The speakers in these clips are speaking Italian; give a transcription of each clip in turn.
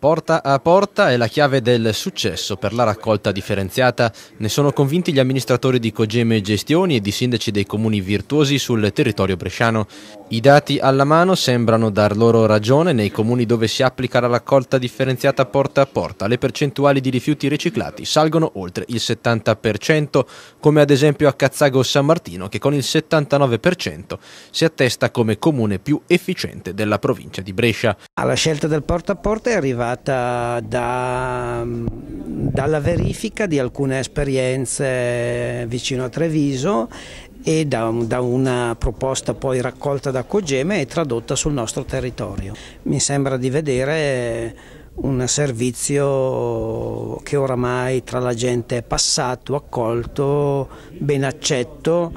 Porta a porta è la chiave del successo per la raccolta differenziata. Ne sono convinti gli amministratori di Cogeme Gestioni e di sindaci dei comuni virtuosi sul territorio bresciano. I dati alla mano sembrano dar loro ragione nei comuni dove si applica la raccolta differenziata porta a porta. Le percentuali di rifiuti riciclati salgono oltre il 70%, come ad esempio a Cazzago San Martino che con il 79% si attesta come comune più efficiente della provincia di Brescia. Alla scelta del porta a porta è arrivata arrivata da, mm, dalla verifica di alcune esperienze vicino a Treviso e da, mm, da, una proposta poi raccolta da Cogeme e tradotta sul nostro territorio. Mi sembra di vedere un servizio che oramai tra la gente è passato, accolto, ben accetto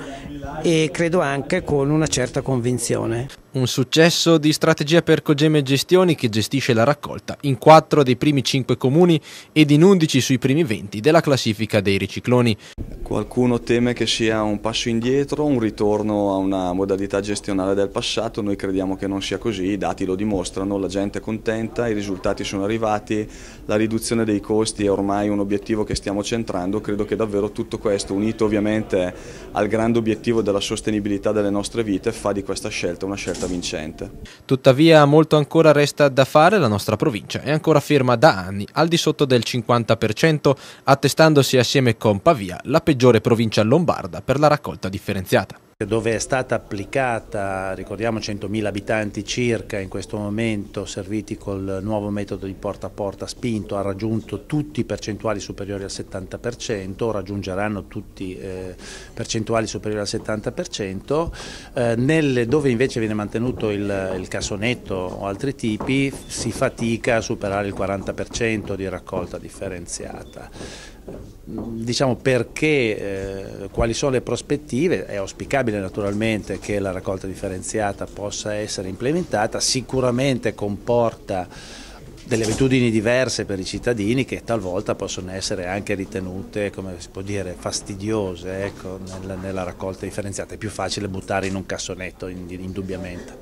e credo anche con una certa convinzione. Un successo di strategia per Cogeme Gestioni che gestisce la raccolta in 4 dei primi 5 comuni ed in 11 sui primi 20 della classifica dei ricicloni. Qualcuno teme che sia un passo indietro, un ritorno a una modalità gestionale del passato, noi crediamo che non sia così, i dati lo dimostrano, la gente è contenta, i risultati sono arrivati, la riduzione dei costi è ormai un obiettivo che stiamo centrando, credo che davvero tutto questo, unito ovviamente al grande obiettivo della sostenibilità delle nostre vite, fa di questa scelta una scelta scelta vincente. Tuttavia molto ancora resta da fare, la nostra provincia è ancora ferma da anni al di sotto del 50%, attestandosi assieme con Pavia la peggiore provincia lombarda per la raccolta differenziata dove è stata applicata, ricordiamo 100.000 abitanti circa in questo momento serviti col nuovo metodo di porta a porta spinto, ha raggiunto tutti i percentuali superiori al 70%, raggiungeranno tutti eh, percentuali superiori al 70%, eh, nelle, dove invece viene mantenuto il, il cassonetto o altri tipi si fatica a superare il 40% di raccolta differenziata. Diciamo perché, eh, quali sono le prospettive, è auspicabile auspicabile naturalmente che la raccolta differenziata possa essere implementata, sicuramente comporta delle abitudini diverse per i cittadini che talvolta possono essere anche ritenute, come si può dire, fastidiose ecco, nella, nella raccolta differenziata. È più facile buttare in un cassonetto, indubbiamente.